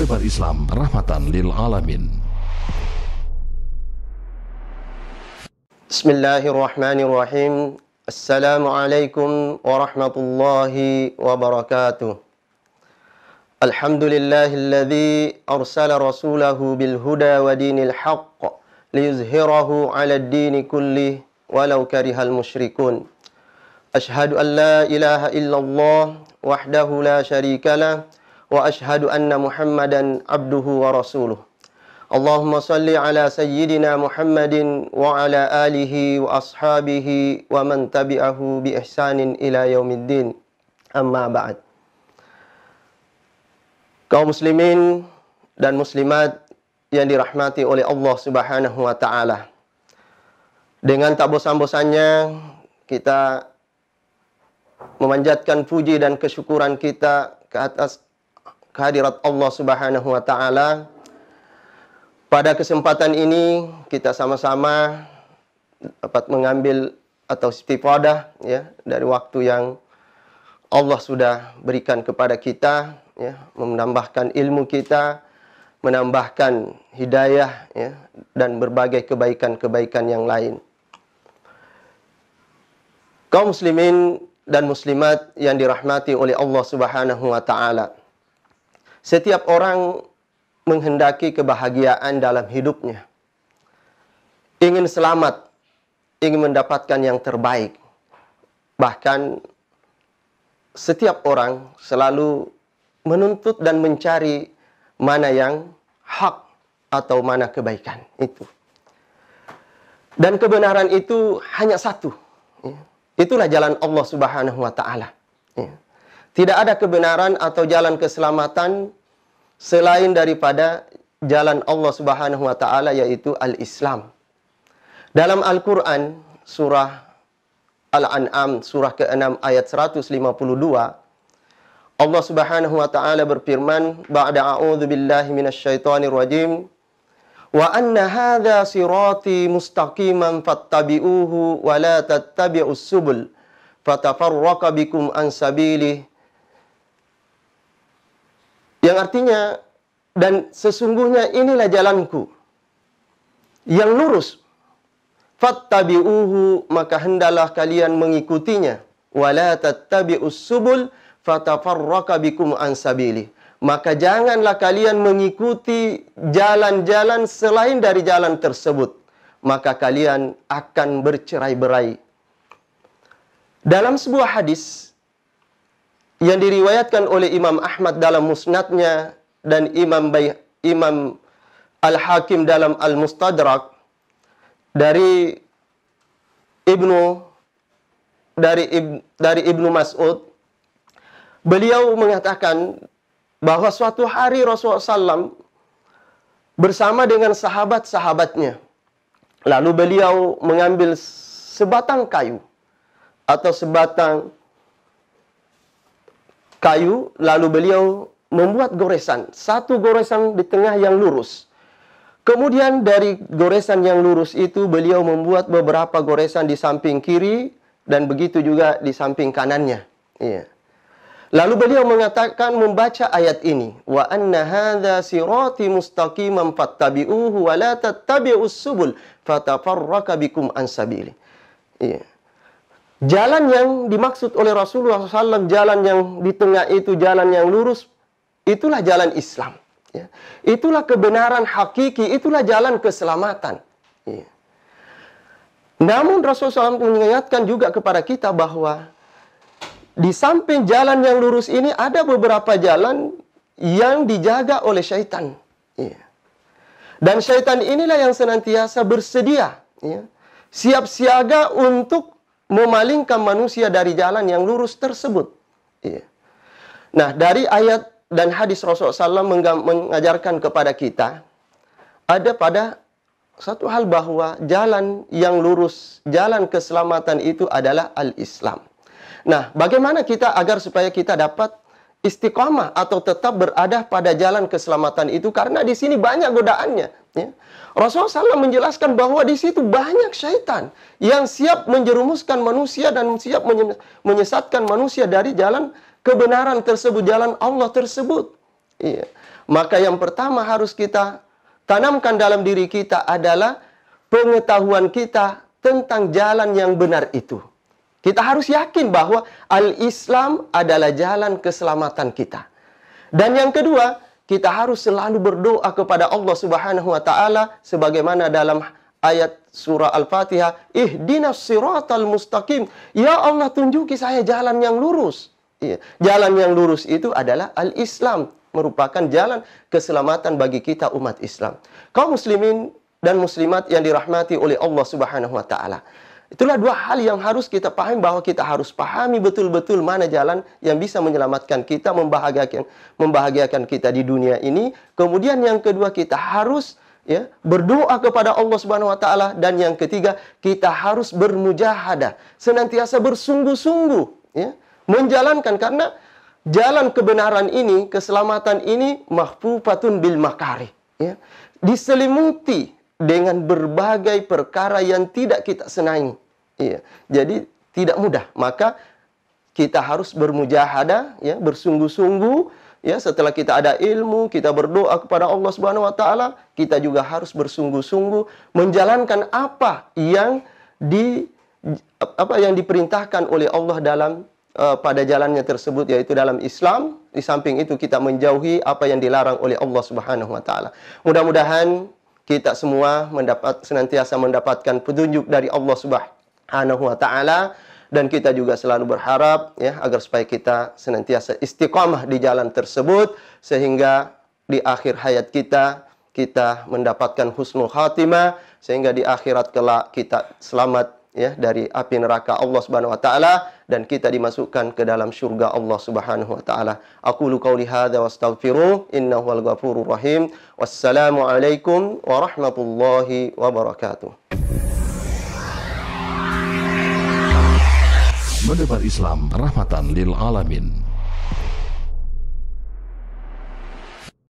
Pendebar Islam rahmatan lil alamin. Bismillahirrahmanirrahim. Assalamualaikum warahmatullahi wabarakatuh. Alhamdulillahilladzi arsala rasulahu bil huda wa dinil haqq liyuzhirahu 'ala ad-din kullih walau karihal musyrikun. Ashhadu an la ilaha illallah wahdahu la syarika lah واشهد ان محمدا عبده ورسوله اللهم صل على سيدنا محمد وعلى اله واصحابه ومن تبعه باحسان الى يوم الدين اما بعد kaum muslimin dan muslimat yang dirahmati oleh Allah Subhanahu wa taala. Dengan tak bosan-bosannya kita memanjatkan puji dan kesyukuran kita ke atas kehadirat Allah Subhanahu wa taala. Pada kesempatan ini kita sama-sama dapat mengambil atau istifadah ya dari waktu yang Allah sudah berikan kepada kita ya menambahkan ilmu kita menambahkan hidayah ya dan berbagai kebaikan-kebaikan yang lain. Kaum muslimin dan muslimat yang dirahmati oleh Allah Subhanahu wa taala. Setiap orang menghendaki kebahagiaan dalam hidupnya. Ingin selamat, ingin mendapatkan yang terbaik. Bahkan setiap orang selalu menuntut dan mencari mana yang hak atau mana kebaikan itu. Dan kebenaran itu hanya satu. Ya. Itulah jalan Allah Subhanahu wa taala. Ya. Tidak ada kebenaran atau jalan keselamatan selain daripada jalan Allah Subhanahu wa taala yaitu al-Islam. Dalam Al-Qur'an surah Al-An'am surah ke-6 ayat 152 Allah Subhanahu wa taala berfirman ba'da a'udzu billahi minasyaitonir rajim wa anna hadza sirati mustaqiman fattabi'uhu wa la tattabi'us subul fatafarraqa bikum an sabilihi yang artinya dan sesungguhnya inilah jalanku yang lurus. Fattabi'uhu maka hendalah kalian mengikutinya. Wala tattabi'us subul fatafarraka bikum an sabili. Maka janganlah kalian mengikuti jalan-jalan selain dari jalan tersebut. Maka kalian akan bercerai-berai. Dalam sebuah hadis yang diriwayatkan oleh Imam Ahmad dalam musnadnya dan Imam Bay Imam Al-Hakim dalam Al-Mustadrak dari Ibnu dari Ib, dari Ibnu Mas'ud beliau mengatakan bahwa suatu hari Rasulullah SAW bersama dengan sahabat-sahabatnya lalu beliau mengambil sebatang kayu atau sebatang kayu, lalu beliau membuat goresan. Satu goresan di tengah yang lurus. Kemudian dari goresan yang lurus itu beliau membuat beberapa goresan di samping kiri dan begitu juga di samping kanannya. Iya. Lalu beliau mengatakan membaca ayat ini, wa anna hadza sirati mustaqiman fattabi'uhu wa la tattabi'us subul fatafarraqu bikum an Jalan yang dimaksud oleh Rasulullah SAW, jalan yang di tengah itu, jalan yang lurus, itulah jalan Islam. Ya. Itulah kebenaran hakiki, itulah jalan keselamatan. Ya. Namun Rasulullah SAW mengingatkan juga kepada kita bahwa di samping jalan yang lurus ini ada beberapa jalan yang dijaga oleh syaitan. Ya. Dan syaitan inilah yang senantiasa bersedia, ya. siap siaga untuk memalingkan manusia dari jalan yang lurus tersebut. Iya. Nah, dari ayat dan hadis Rasulullah SAW mengajarkan kepada kita, ada pada satu hal bahwa jalan yang lurus, jalan keselamatan itu adalah al-Islam. Nah, bagaimana kita agar supaya kita dapat istiqamah atau tetap berada pada jalan keselamatan itu karena di sini banyak godaannya. Ya. Rasulullah SAW menjelaskan bahwa di situ banyak syaitan yang siap menjerumuskan manusia dan siap menyesatkan manusia dari jalan kebenaran tersebut, jalan Allah tersebut. Ya. Maka yang pertama harus kita tanamkan dalam diri kita adalah pengetahuan kita tentang jalan yang benar itu. Kita harus yakin bahwa al-Islam adalah jalan keselamatan kita. Dan yang kedua, kita harus selalu berdoa kepada Allah Subhanahu wa taala sebagaimana dalam ayat surah Al-Fatihah, "Ihdinas siratal mustaqim." Ya Allah, tunjuki saya jalan yang lurus. Iya, jalan yang lurus itu adalah al-Islam, merupakan jalan keselamatan bagi kita umat Islam. Kaum muslimin dan muslimat yang dirahmati oleh Allah Subhanahu wa taala. Itulah dua hal yang harus kita pahami bahwa kita harus pahami betul-betul mana jalan yang bisa menyelamatkan kita, membahagiakan membahagiakan kita di dunia ini. Kemudian yang kedua kita harus ya berdoa kepada Allah Subhanahu wa taala dan yang ketiga kita harus bermujahadah, senantiasa bersungguh-sungguh ya menjalankan karena jalan kebenaran ini, keselamatan ini mahfufatun bil makari ya. Diselimuti dengan berbagai perkara yang tidak kita senangi. Iya. Jadi tidak mudah. Maka kita harus bermujahadah, ya, bersungguh-sungguh. Ya, setelah kita ada ilmu, kita berdoa kepada Allah Subhanahu wa taala, kita juga harus bersungguh-sungguh menjalankan apa yang di apa yang diperintahkan oleh Allah dalam uh, pada jalannya tersebut yaitu dalam Islam. Di samping itu kita menjauhi apa yang dilarang oleh Allah Subhanahu wa taala. Mudah-mudahan kita semua mendapat senantiasa mendapatkan petunjuk dari Allah Subhanahu wa taala dan kita juga selalu berharap ya agar supaya kita senantiasa istiqomah di jalan tersebut sehingga di akhir hayat kita kita mendapatkan husnul khatimah sehingga di akhirat kelak kita selamat ya dari api neraka Allah Subhanahu wa taala dan kita dimasukkan ke dalam surga Allah Subhanahu wa taala. Aku lu qauli hadza wastaghfiru innahu wal ghafurur rahim. Wassalamu alaikum warahmatullahi wabarakatuh. Mendebar Islam rahmatan lil alamin.